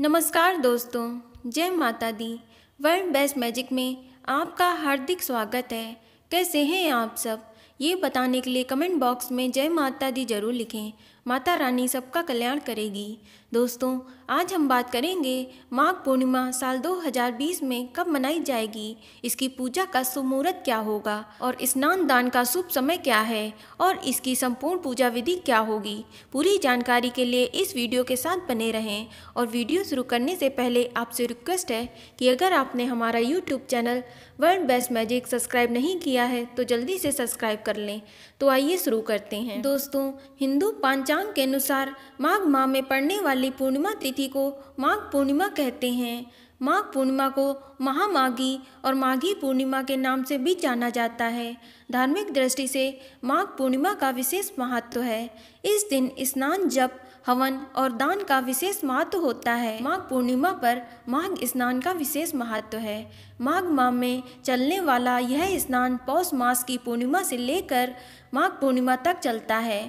नमस्कार दोस्तों जय माता दी वर्ल्ड बेस्ट मैजिक में आपका हार्दिक स्वागत है कैसे हैं आप सब ये बताने के लिए कमेंट बॉक्स में जय माता दी ज़रूर लिखें माता रानी सबका कल्याण करेगी दोस्तों आज हम बात करेंगे माघ पूर्णिमा साल 2020 में कब मनाई जाएगी इसकी पूजा का शुभ मुहूर्त क्या होगा और स्नान दान का शुभ समय क्या है और इसकी संपूर्ण पूजा विधि क्या होगी पूरी जानकारी के लिए इस वीडियो के साथ बने रहें और वीडियो शुरू करने से पहले आपसे रिक्वेस्ट है कि अगर आपने हमारा YouTube channel world best magic subscribe नहीं किया है तो जल्दी से सब्सक्राइब कर लें तो आइए शुरू करते हैं दोस्तों हिंदू पांचा वेदांग के अनुसार माघ माह में पड़ने वाली पूर्णिमा तिथि को माघ पूर्णिमा कहते हैं माघ पूर्णिमा को महामाघी और माघी पूर्णिमा के नाम से भी जाना जाता है धार्मिक दृष्टि से माघ पूर्णिमा का विशेष महत्व है इस दिन स्नान जप हवन और दान का विशेष महत्व होता है माघ पूर्णिमा पर माघ स्नान का विशेष महत्व है माघ माह में चलने वाला यह स्नान पौष मास की पूर्णिमा से लेकर माघ पूर्णिमा तक चलता है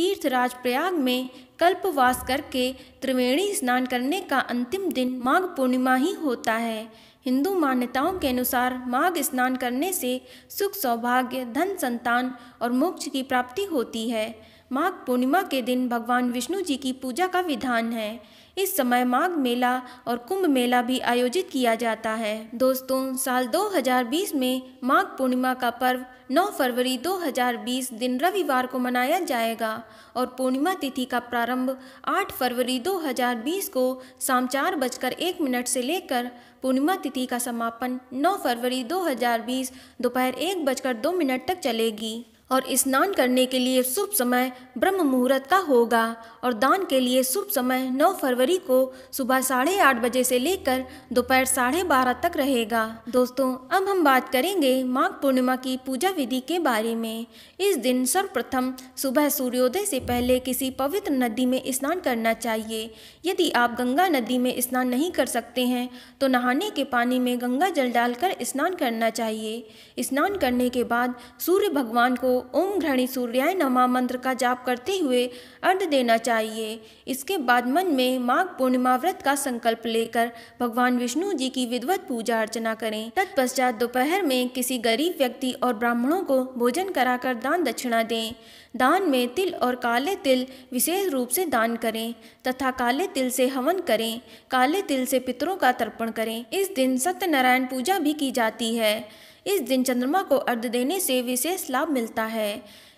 तीर्थराज प्रयाग में कल्पवास करके त्रिवेणी स्नान करने का अंतिम दिन माघ पूर्णिमा ही होता है हिंदू मान्यताओं के अनुसार माघ स्नान करने से सुख सौभाग्य धन संतान और मोक्ष की प्राप्ति होती है माघ पूर्णिमा के दिन भगवान विष्णु जी की पूजा का विधान है इस समय माघ मेला और कुंभ मेला भी आयोजित किया जाता है दोस्तों साल 2020 में माघ पूर्णिमा का पर्व 9 फरवरी 2020 दिन रविवार को मनाया जाएगा और पूर्णिमा तिथि का प्रारंभ 8 फरवरी 2020 को शाम चार बजकर एक मिनट से लेकर पूर्णिमा तिथि का समापन 9 फरवरी 2020 दोपहर एक बजकर दो मिनट तक चलेगी और स्नान करने के लिए शुभ समय ब्रह्म मुहूर्त का होगा और दान के लिए शुभ समय 9 फरवरी को सुबह साढ़े आठ बजे से लेकर दोपहर साढ़े बारह तक रहेगा दोस्तों अब हम बात करेंगे माघ पूर्णिमा की पूजा विधि के बारे में इस दिन सर्वप्रथम सुबह सूर्योदय से पहले किसी पवित्र नदी में स्नान करना चाहिए यदि आप गंगा नदी में स्नान नहीं कर सकते हैं तो नहाने के पानी में गंगा जल डालकर स्नान करना चाहिए स्नान करने के बाद सूर्य भगवान को ओम घृणी सूर्याय नमा मंत्र का जाप करते हुए अर्ध देना चाहिए इसके बाद मन में माघ पूर्णिमा व्रत का संकल्प लेकर भगवान विष्णु जी की विधवत पूजा अर्चना करें तत्पश्चात दोपहर में किसी गरीब व्यक्ति और ब्राह्मणों को भोजन कराकर दान दक्षिणा दें दान में तिल और काले तिल विशेष रूप से दान करें तथा काले तिल से हवन करें काले तिल से पितरों का तर्पण करें इस दिन सत्यनारायण पूजा भी की जाती है इस दिन चंद्रमा को अर्ध देने से विशेष लाभ मिलता है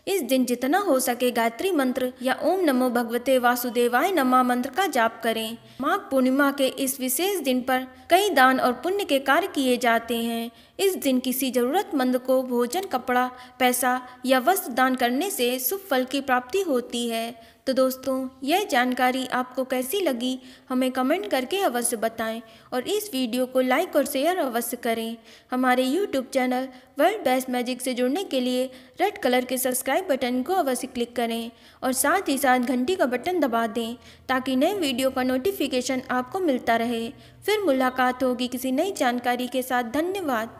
इस दिन जितना हो सके गायत्री मंत्र या ओम नमो भगवते वासुदेवाय नमा मंत्र का जाप करें माघ पूर्णिमा के इस विशेष दिन पर कई दान और पुण्य के कार्य किए जाते हैं इस दिन किसी ज़रूरतमंद को भोजन कपड़ा पैसा या वस्त्र दान करने से शुभ फल की प्राप्ति होती है तो दोस्तों यह जानकारी आपको कैसी लगी हमें कमेंट करके अवश्य बताएं और इस वीडियो को लाइक और शेयर अवश्य करें हमारे YouTube channel world best magic से जुड़ने के लिए रेड कलर के सब्सक्राइब बटन को अवश्य क्लिक करें और साथ ही साथ घंटी का बटन दबा दें ताकि नए वीडियो का नोटिफिकेशन आपको मिलता रहे फिर मुलाकात होगी किसी नई जानकारी के साथ धन्यवाद